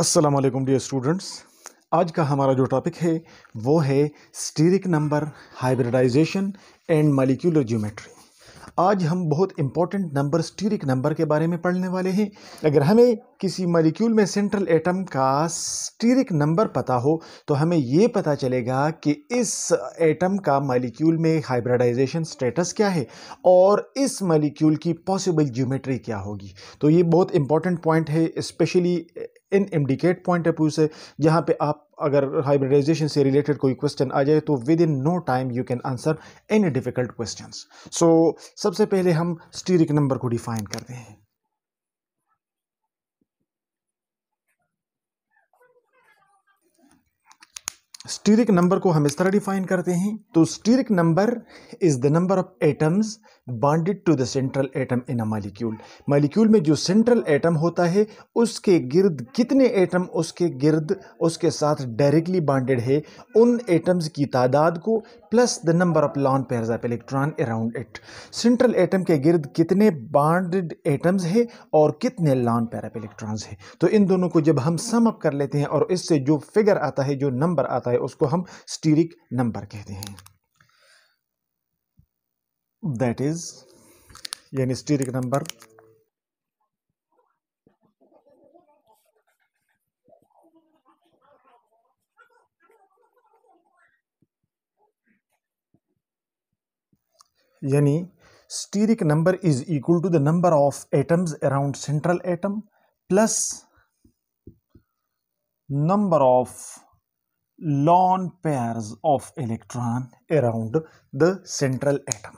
Aslam dear students आज का हमारा जो टॉपिक है वो है steric number hybridization and molecular geometry आज हम बहुत इंपॉर्टेंट नंबर स्टीरिक नंबर के बारे में पढ़ने वाले हैं अगर हमें किसी मालिक्यूल में सेंट्रल एटम का स्टीरिक नंबर पता हो तो हमें ये पता चलेगा कि इस एटम का मालिक्यूल में हाइब्रिडाइजेशन स्टेटस क्या है और इस मालिक्यूल की पॉसिबल ज्योमेट्री क्या होगी तो ये बहुत इंपॉर्टेंट पॉइंट है specially in indicate point of view से जहाँ पे आप अगर हाइब्रिडाइजेशन से रिलेटेड कोई क्वेश्चन आ जाए तो within no time you can answer any difficult question so सबसे पहले हम स्टीरिक नंबर को डिफाइन करते हैं स्टीरिक नंबर को हम इस तरह डिफाइन करते हैं तो steric number is the number of atoms bonded to the central atom in a molecule molecule में जो सेंट्रल एटम होता है उसके गिर्द कितने एटम उसके गिर्द उसके साथ डायरेक्टली बॉन्डेड है उन एटम्स की तादाद को plus the number of lone pairs of electron around it central atom के गिर्द कितने बॉन्डेड एटम्स है और कितने लॉन पेयर ऑफ इलेक्ट्रॉन्स है तो इन दोनों को जब हम सम अप कर लेते हैं और इससे जो फिगर आता है जो नंबर आता है है उसको हम स्टीरिक नंबर कहते हैं दैट इज यानी स्टीरिक नंबर यानी steric number is equal to the number of atoms around central atom plus number of lone pairs of electron around the central atom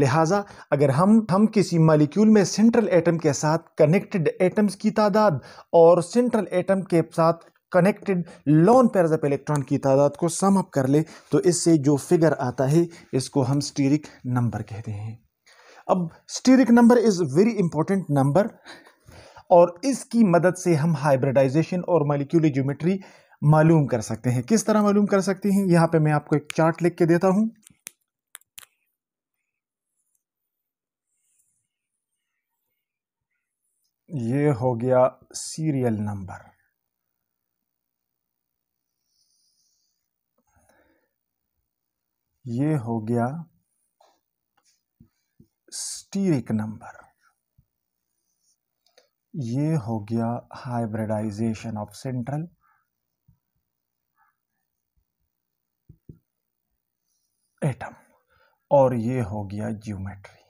लिहाजा अगर हम हम किसी मालिक्यूल में सेंट्रल एटम के साथ कनेक्टेड एटम्स की तादाद और सेंट्रल एटम के साथ connected lone pairs of electron की तादाद को सम अप कर ले तो इससे जो फिगर आता है इसको हम स्टीरिक नंबर कहते हैं अब steric number is very important number और इसकी मदद से हम हाइब्रिडाइजेशन और मालिक्यूलर ज्योमेट्री मालूम कर सकते हैं किस तरह मालूम कर सकते हैं यहां पे मैं आपको एक चार्ट लिख के देता हूं ये हो गया सीरियल नंबर ये हो गया स्टीरिक नंबर ये हो गया हाइब्रिडाइजेशन ऑफ सेंट्रल एटम और ये हो गया ज्योमेट्री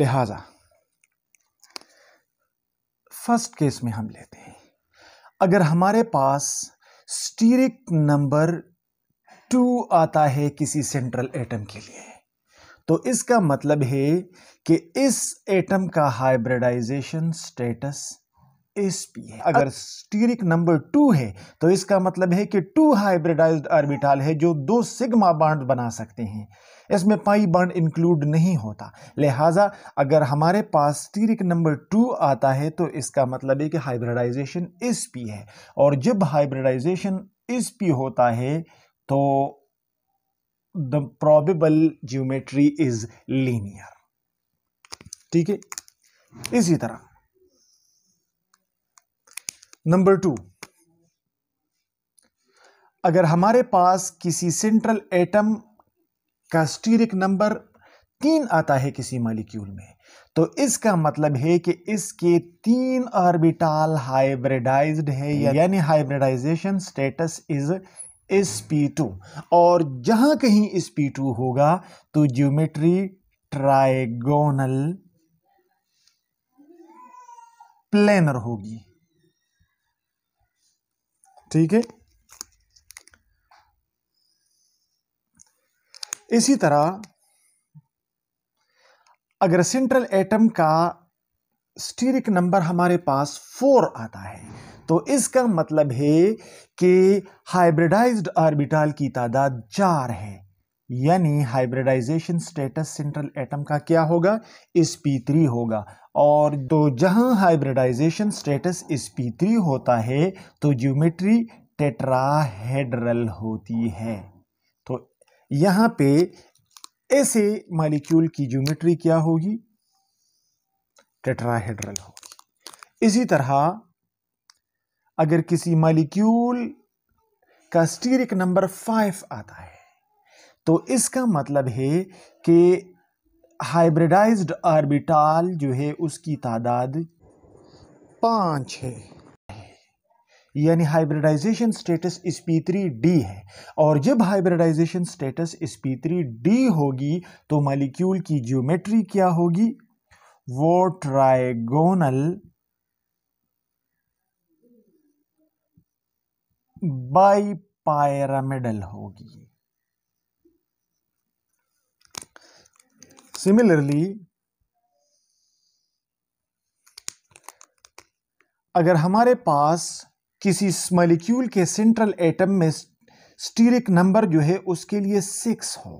लिहाजा फर्स्ट केस में हम लेते हैं अगर हमारे पास स्टीरिक नंबर टू आता है किसी सेंट्रल एटम के लिए तो इसका मतलब है कि इस एटम का हाइब्रिडाइजेशन स्टेटस एस पी है अगर स्टीरिक नंबर टू है तो इसका मतलब है कि टू हाइब्रिडाइज्ड ऑर्बिटल है जो दो सिग्मा बाड बना सकते हैं इसमें पाई बाड इंक्लूड नहीं होता लिहाजा अगर हमारे पास स्टीरिक नंबर टू आता है तो इसका मतलब है कि हाइब्रिडाइजेशन एस पी है और जब हाइब्रिडाइजेशन एस पी होता है तो the probable geometry is linear ठीक है इसी तरह नंबर टू अगर हमारे पास किसी सेंट्रल एटम का स्टीरिक नंबर तीन आता है किसी मालिक्यूल में तो इसका मतलब है कि इसके तीन ऑर्बिटाल हाइब्रिडाइज्ड है यानी hybridization status is S P two और जहां कहीं एस पी टू होगा तो ज्योमेट्री ट्राइगोनल प्लेनर होगी ठीक है इसी तरह अगर सेंट्रल एटम का स्टीरिक नंबर हमारे पास फोर आता है तो इसका मतलब है कि हाइब्रिडाइज्ड ऑर्बिटल की तादाद चार है यानी हाइब्रिडाइजेशन स्टेटस सेंट्रल एटम का क्या होगा sp3 होगा और तो जहां हाइब्रिडाइजेशन स्टेटस sp3 होता है तो ज्योमेट्री टेट्राहेड्रल होती है तो यहां पे ऐसे मालिक्यूल की ज्योमेट्री क्या होगी टेट्राहेड्रल होगी इसी तरह अगर किसी मालिक्यूल का स्टीरिक नंबर फाइव आता है तो इसका मतलब है कि हाइब्रिडाइज्ड आर्बिटाल जो है उसकी तादाद पाँच है यानी hybridization status S P three D है और जब hybridization status S P three D होगी तो मालिक्यूल की ज्योमेट्री क्या होगी वो ट्राइगोनल बाईपायरामिडल होगी सिमिलरली अगर हमारे पास किसी मॉलिक्यूल के सेंट्रल एटम में स्टीरिक नंबर जो है उसके लिए सिक्स हो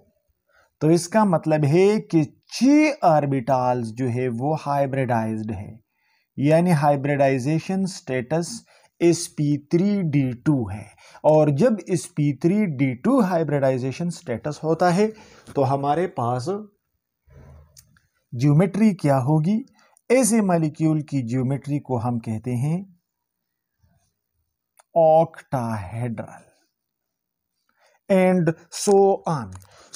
तो इसका मतलब है कि छह ऑर्बिटाल्स जो है वो हाइब्रिडाइज्ड है यानी hybridization status S P three D two है और जब S P three D two hybridization status होता है तो हमारे पास ज्योमेट्री क्या होगी ऐसे मालिक्यूल की ज्योमेट्री को हम कहते हैं octahedral and so on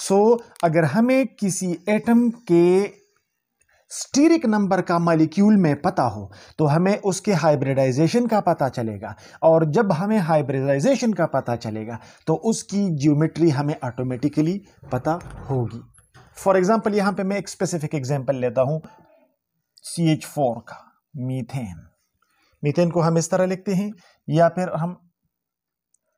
so अगर हमें किसी एटम के स्टीरिक नंबर का मालिक्यूल में पता हो तो हमें उसके हाइब्रिडाइजेशन का पता चलेगा और जब हमें हाइब्रिडाइजेशन का पता चलेगा तो उसकी ज्योमेट्री हमें ऑटोमेटिकली पता होगी फॉर एग्जाम्पल यहाँ पे मैं एक स्पेसिफिक एग्जाम्पल लेता हूं सी एच फोर का मीथेन मीथेन को हम इस तरह लिखते हैं या फिर हम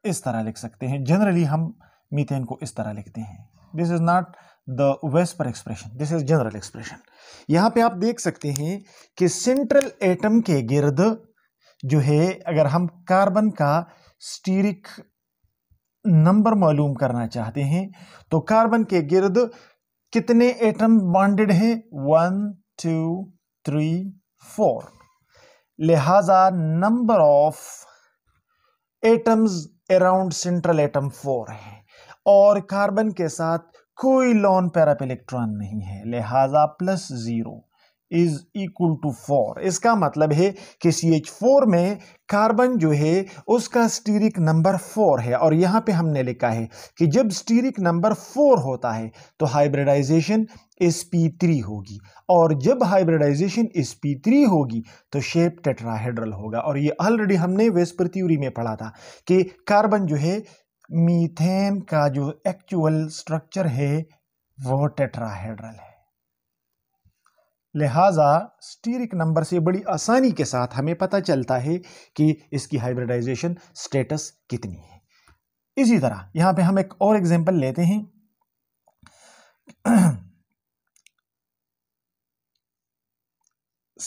इस तरह लिख सकते हैं जनरली हम मीथेन को इस तरह लिखते हैं this is not the VSEPR expression this is general expression यहां पे आप देख सकते हैं कि सेंट्रल एटम के गिर्द जो है अगर हम कार्बन का स्टीरिक नंबर मालूम करना चाहते हैं तो कार्बन के गिर्द कितने एटम बॉन्डेड हैं वन टू थ्री फोर लिहाजा number of atoms around central atom four है और कार्बन के साथ कोई लॉन पैराप इलेक्ट्रॉन नहीं है लिहाजा plus zero is equal to four इसका मतलब है कि सी एच फोर में कार्बन जो है उसका स्टीरिक नंबर फोर है और यहाँ पे हमने लिखा है कि जब स्टीरिक नंबर फोर होता है तो हाइब्रिडाइजेशन एस पी थ्री होगी और जब हाइब्रिडाइजेशन एस पी थ्री होगी तो शेप टेट्राहेड्रल होगा और ये ऑलरेडी हमने वेस्पर थ्योरी में पढ़ा था कि कार्बन जो है मीथेन का जो एक्चुअल स्ट्रक्चर है वो टेट्राहेड्रल है लिहाजा स्टीरिक नंबर से बड़ी आसानी के साथ हमें पता चलता है कि इसकी हाइब्रिडाइजेशन स्टेटस कितनी है इसी तरह यहाँ पे हम एक और एग्जांपल लेते हैं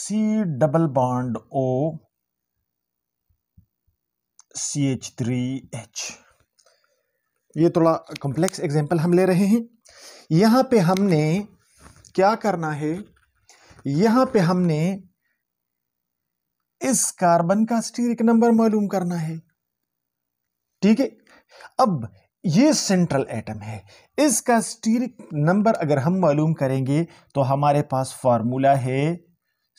C double bond O C H three H ये थोड़ा कॉम्प्लेक्स एग्जांपल हम ले रहे हैं यहाँ पे हमने क्या करना है यहां पे हमने इस कार्बन का स्टीरिक नंबर मालूम करना है ठीक है अब ये सेंट्रल एटम है इसका स्टीरिक नंबर अगर हम मालूम करेंगे तो हमारे पास फॉर्मूला है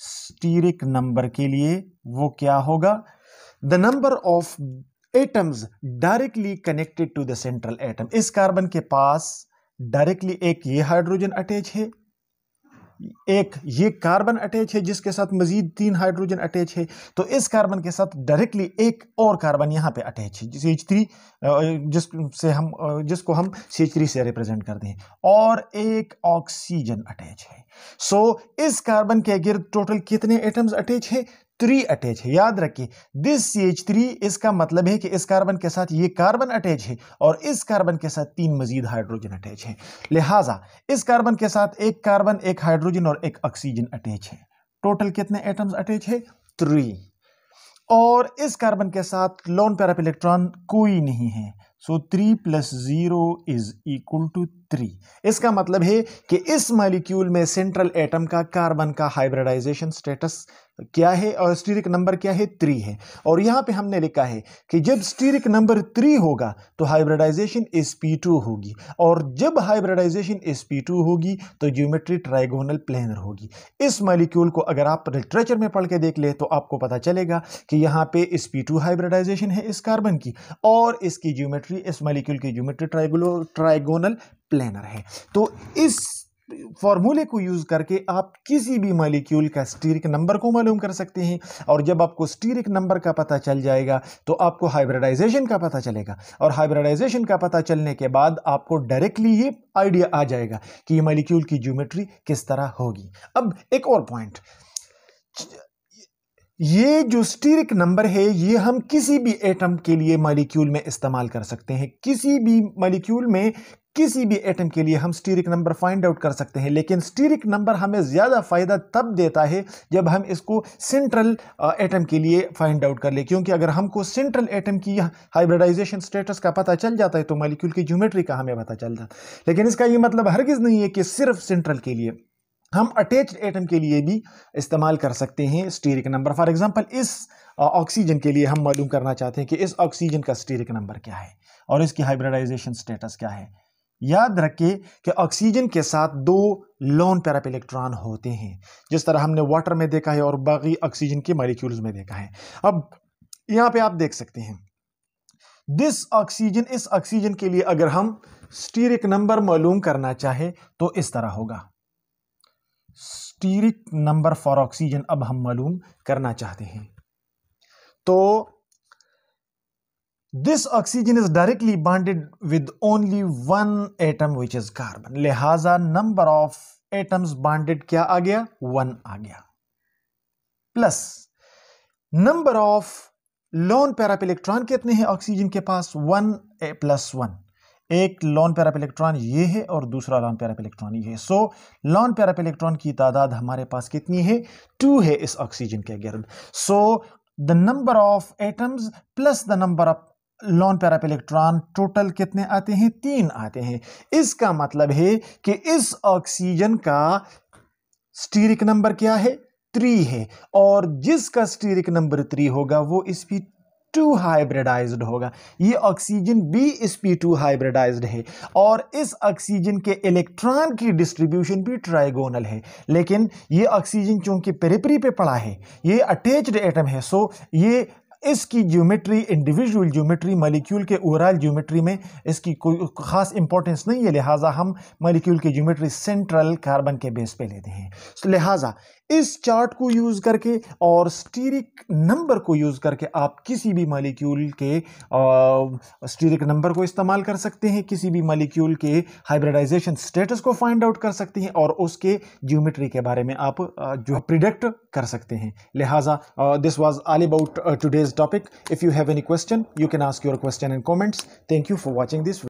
स्टीरिक नंबर के लिए वो क्या होगा the number of atoms directly connected to the central atom इस कार्बन के पास डायरेक्टली एक ये हाइड्रोजन अटैच है एक ये कार्बन अटैच है जिसके साथ मजीद तीन हाइड्रोजन अटैच है तो इस कार्बन के साथ डायरेक्टली एक और कार्बन यहाँ पे अटैच है सी एच थ्री जिससे हम जिसको हम सी एच थ्री से रिप्रेजेंट करते हैं और एक ऑक्सीजन अटैच है सो so, इस कार्बन के गिर टोटल कितने एटम्स अटैच है थ्री अटैच है याद रखिए दिस सी एच थ्री इसका मतलब है कि इस कार्बन के साथ ये कार्बन अटैच है और इस कार्बन के साथ तीन मजीद हाइड्रोजन अटैच है लिहाजा इस कार्बन के साथ एक कार्बन एक हाइड्रोजन और एक ऑक्सीजन अटैच है टोटल कितने एटम्स अटैच है थ्री और इस कार्बन के साथ लोन पैरप इलेक्ट्रॉन कोई नहीं है so three plus zero is equal to three इसका मतलब है कि इस मालिक्यूल में सेंट्रल एटम का कार्बन का हाइब्रिडाइजेशन स्टेटस क्या है और स्टीरिक नंबर क्या है थ्री है और यहाँ पे हमने लिखा है कि जब स्टीरिक नंबर थ्री होगा तो हाइब्रिडाइजेशन एस पी टू होगी और जब हाइब्रिडाइजेशन एस पी टू होगी तो ज्योमेट्री ट्राइगोनल प्लेनर होगी इस मालिक्यूल को अगर आप लिटरेचर में पढ़ के देख ले तो आपको पता चलेगा कि यहाँ पे एस पी टू हाइब्रिडाइजेशन है इस कार्बन की और इसकी ज्योमेट्री इस मालिक्यूल की ज्योमेट्री ट्राइगोलो ट्राइगोनल प्लेनर है तो इस फार्मूले को यूज़ करके आप किसी भी मालिक्यूल का स्टीरिक नंबर को मालूम कर सकते हैं और जब आपको स्टीरिक नंबर का पता चल जाएगा तो आपको हाइब्रिडाइजेशन का पता चलेगा और हाइब्रिडाइजेशन का पता चलने के बाद आपको डायरेक्टली ये आइडिया आ जाएगा कि ये मालिक्यूल की ज्योमेट्री किस तरह होगी अब एक और पॉइंट ये जो स्टीरिक नंबर है ये हम किसी भी एटम के लिए मालिक्यूल में इस्तेमाल कर सकते हैं किसी भी मालिक्यूल में किसी भी एटम के लिए हम स्टीरिक नंबर फाइंड आउट कर सकते हैं लेकिन स्टीरिक नंबर हमें ज़्यादा फ़ायदा तब देता है जब हम इसको सेंट्रल एटम के लिए फाइंड आउट कर ले क्योंकि अगर हमको सेंट्रल एटम की हाइब्रिडाइजेशन स्टेटस का पता चल जाता है तो मालिक्यूल की ज्योमेट्री का हमें पता चल जाता लेकिन इसका ये मतलब हरगिज़ नहीं है कि सिर्फ सेंट्रल के लिए हम अटैच्ड एटम के लिए भी इस्तेमाल कर सकते हैं स्टीरिक नंबर फॉर एग्जांपल इस ऑक्सीजन के लिए हम मालूम करना चाहते हैं कि इस ऑक्सीजन का स्टीरिक नंबर क्या है और इसकी हाइब्रिडाइजेशन स्टेटस क्या है याद रखें कि ऑक्सीजन के साथ दो लॉन पैराप इलेक्ट्रॉन होते हैं जिस तरह हमने वाटर में देखा है और बाकी ऑक्सीजन के मॉलिक्यूल्स में देखा है अब यहाँ पे आप देख सकते हैं दिस ऑक्सीजन इस ऑक्सीजन के लिए अगर हम स्टीरिक नंबर मालूम करना चाहे तो इस तरह होगा स्टीरिक नंबर फॉर ऑक्सीजन अब हम मालूम करना चाहते हैं तो this oxygen is directly bonded with only one atom which is carbon लिहाजा नंबर ऑफ एटम्स बॉन्डेड क्या आ गया वन आ गया plus number of lone pair of electron कितने हैं ऑक्सीजन के पास वन प्लस वन एक लॉन पैराप इलेक्ट्रॉन ये है और दूसरा लॉन पैराप इलेक्ट्रॉन ये है सो लॉन पैराप इलेक्ट्रॉन की तादाद हमारे पास कितनी है टू है इस ऑक्सीजन के गर्द so the number of atoms plus the number of lone pair of electron total कितने आते हैं तीन आते हैं इसका मतलब है कि इस ऑक्सीजन का स्टीरिक नंबर क्या है थ्री है और जिसका स्टीरिक नंबर थ्री होगा वो इस भी टू हाइब्रिडाइज्ड होगा ये ऑक्सीजन बी एस पी टू हाइब्रिडाइज्ड है और इस ऑक्सीजन के इलेक्ट्रॉन की डिस्ट्रीब्यूशन भी ट्राइगोनल है लेकिन ये ऑक्सीजन चूंकि पेरेपरी पे पड़ा है ये अटैच्ड एटम है सो ये इसकी ज्योमेट्री इंडिविजुअल ज्योमेट्री मालिक्यूल के ओवरऑल ज्योमेट्री में इसकी कोई ख़ास इंपॉर्टेंस नहीं है लिहाजा हम मालिक्यूल की ज्योमेट्री सेंट्रल कार्बन के बेस पे लेते हैं लिहाजा इस चार्ट को यूज़ करके और स्टीरिक नंबर को यूज़ करके आप किसी भी मालिक्यूल के स्टीरिक नंबर को इस्तेमाल कर सकते हैं किसी भी मालिक्यूल के हाइब्रिडाइजेशन स्टेटस को फाइंड आउट कर सकते हैं और उसके ज्योमेट्री के बारे में आप जो प्रिडिक्ट कर सकते हैं लिहाजा this was all about today's topic. If you have any question, you can ask your question in comments. Thank you for watching this